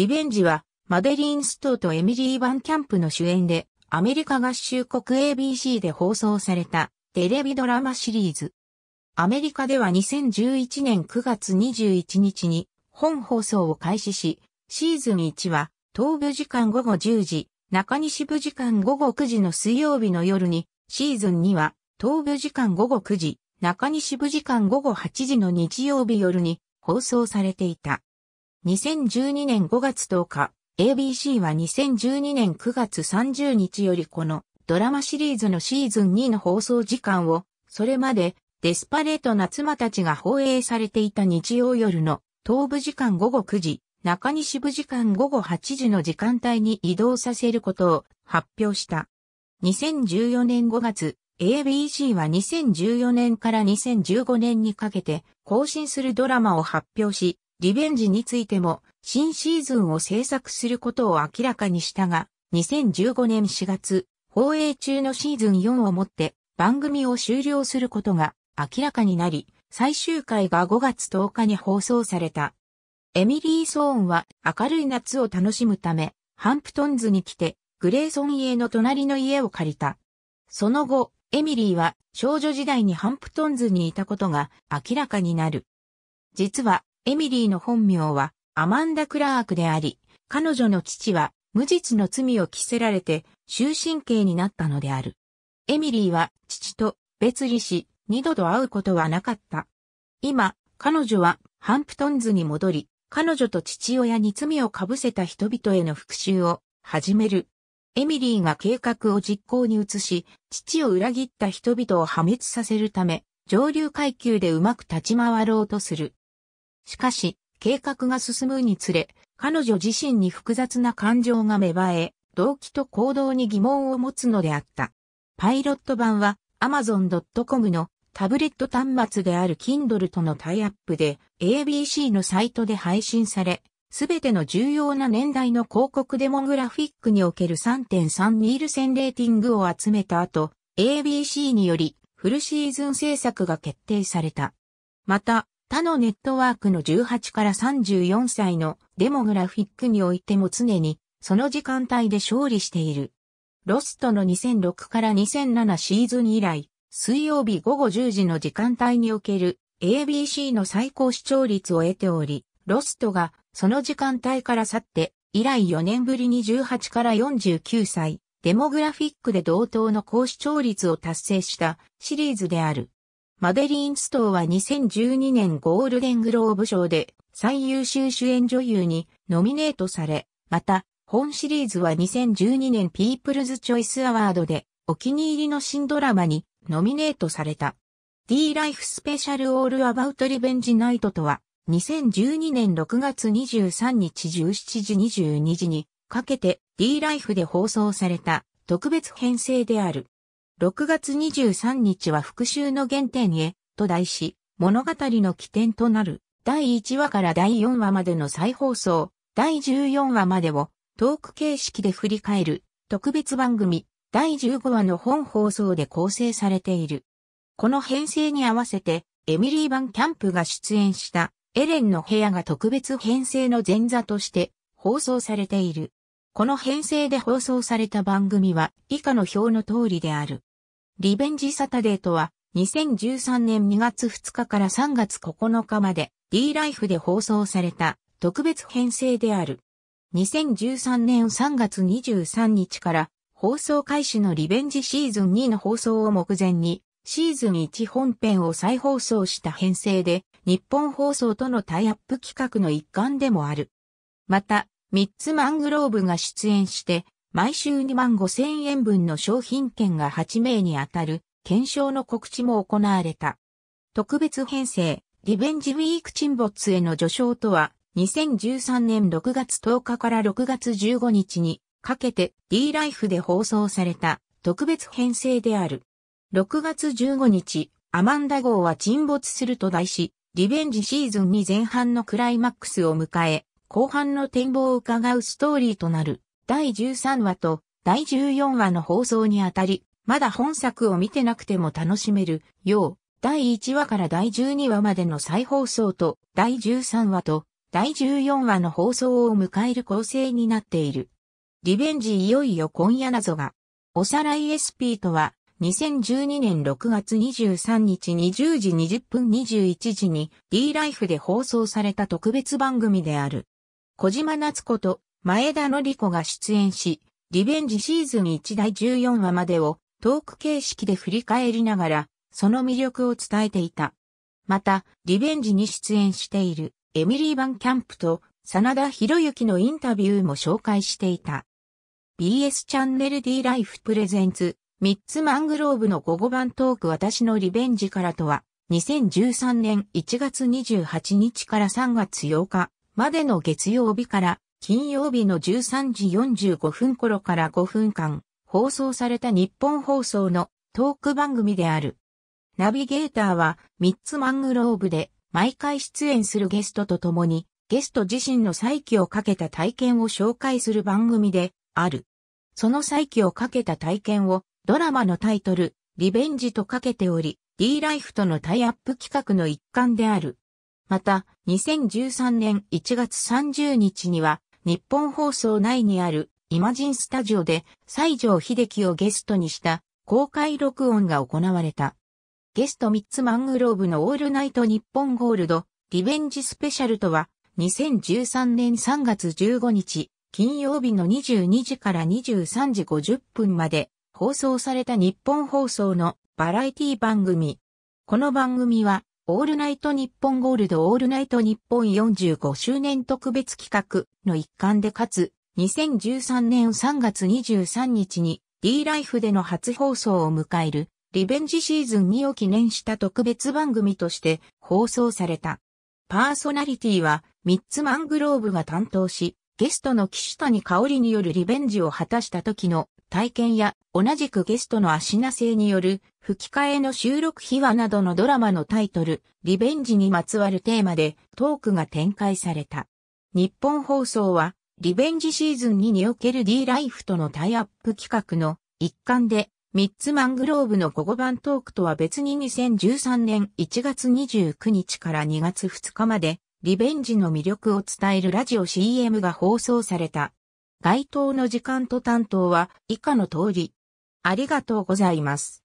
リベンジは、マデリーン・ストーとエミリー・バンキャンプの主演で、アメリカ合衆国 ABC で放送されたテレビドラマシリーズ。アメリカでは2011年9月21日に本放送を開始し、シーズン1は東部時間午後10時、中西部時間午後9時の水曜日の夜に、シーズン2は東部時間午後9時、中西部時間午後8時の日曜日夜に放送されていた。2012年5月10日、ABC は2012年9月30日よりこのドラマシリーズのシーズン2の放送時間を、それまでデスパレートな妻たちが放映されていた日曜夜の東部時間午後9時、中西部時間午後8時の時間帯に移動させることを発表した。2014年5月、ABC は2014年から2015年にかけて更新するドラマを発表し、リベンジについても新シーズンを制作することを明らかにしたが、2015年4月、放映中のシーズン4をもって番組を終了することが明らかになり、最終回が5月10日に放送された。エミリー・ソーンは明るい夏を楽しむため、ハンプトンズに来て、グレーソン家の隣の家を借りた。その後、エミリーは少女時代にハンプトンズにいたことが明らかになる。実は、エミリーの本名はアマンダ・クラークであり、彼女の父は無実の罪を着せられて終身刑になったのである。エミリーは父と別離し、二度と会うことはなかった。今、彼女はハンプトンズに戻り、彼女と父親に罪をかぶせた人々への復讐を始める。エミリーが計画を実行に移し、父を裏切った人々を破滅させるため、上流階級でうまく立ち回ろうとする。しかし、計画が進むにつれ、彼女自身に複雑な感情が芽生え、動機と行動に疑問を持つのであった。パイロット版は Amazon.com のタブレット端末である Kindle とのタイアップで ABC のサイトで配信され、すべての重要な年代の広告デモグラフィックにおける3.3ニールセンレーティングを集めた後、ABC によりフルシーズン制作が決定された。また、他のネットワークの18から34歳のデモグラフィックにおいても常にその時間帯で勝利している。ロストの2006から2007シーズン以来、水曜日午後10時の時間帯における ABC の最高視聴率を得ており、ロストがその時間帯から去って以来4年ぶりに18から49歳、デモグラフィックで同等の高視聴率を達成したシリーズである。マデリーン・ストーは2012年ゴールデングローブ賞で最優秀主演女優にノミネートされ、また、本シリーズは2012年ピープルズ・チョイス・アワードでお気に入りの新ドラマにノミネートされた。D ライフスペシャルオールアバウトリベンジナイトとは、2012年6月23日17時22時にかけて D ライフで放送された特別編成である。6月23日は復讐の原点へ、と題し、物語の起点となる、第1話から第4話までの再放送、第14話までを、トーク形式で振り返る、特別番組、第15話の本放送で構成されている。この編成に合わせて、エミリー・バン・キャンプが出演した、エレンの部屋が特別編成の前座として、放送されている。この編成で放送された番組は、以下の表の通りである。リベンジサタデーとは、2013年2月2日から3月9日まで D ライフで放送された特別編成である。2013年3月23日から放送開始のリベンジシーズン2の放送を目前にシーズン1本編を再放送した編成で日本放送とのタイアップ企画の一環でもある。また、ミッツマングローブが出演して毎週2万5千円分の商品券が8名に当たる検証の告知も行われた。特別編成、リベンジウィーク沈没への序章とは、2013年6月10日から6月15日にかけて D ライフで放送された特別編成である。6月15日、アマンダ号は沈没すると題し、リベンジシーズンに前半のクライマックスを迎え、後半の展望を伺うストーリーとなる。第13話と第14話の放送にあたり、まだ本作を見てなくても楽しめるよう、第1話から第12話までの再放送と、第13話と、第14話の放送を迎える構成になっている。リベンジいよいよ今夜謎が、おさらい SP とは、2012年6月23日20時20分21時に D ライフで放送された特別番組である。小島夏子と前田のり子が出演し、リベンジシーズン1第14話までをトーク形式で振り返りながら、その魅力を伝えていた。また、リベンジに出演しているエミリー・バン・キャンプと真田広之のインタビューも紹介していた。BS チャンネル D ライフプレゼンツ、ミッツマングローブの午後版トーク私のリベンジからとは、2013年1月28日から3月8日までの月曜日から金曜日の13時45分頃から5分間放送された日本放送のトーク番組である。ナビゲーターは3つマングローブで毎回出演するゲストと共にゲスト自身の再起をかけた体験を紹介する番組である。その再起をかけた体験をドラマのタイトル、リベンジとかけており、D ライフとのタイアップ企画の一環である。また、2013年1月30日には、日本放送内にあるイマジンスタジオで西城秀樹をゲストにした公開録音が行われた。ゲスト3つマングローブのオールナイト日本ゴールドリベンジスペシャルとは2013年3月15日金曜日の22時から23時50分まで放送された日本放送のバラエティ番組。この番組はオールナイト日本ゴールドオールナイト日本45周年特別企画の一環でかつ、2013年3月23日に D ライフでの初放送を迎えるリベンジシーズン2を記念した特別番組として放送された。パーソナリティはミッツマングローブが担当し、ゲストの岸谷香織によるリベンジを果たした時の体験や同じくゲストの足せいによる吹き替えの収録秘話などのドラマのタイトル、リベンジにまつわるテーマでトークが展開された。日本放送は、リベンジシーズン2における D ライフとのタイアップ企画の一環で、ミッツマングローブの午後版トークとは別に2013年1月29日から2月2日まで、リベンジの魅力を伝えるラジオ CM が放送された。該当の時間と担当は以下の通り。ありがとうございます。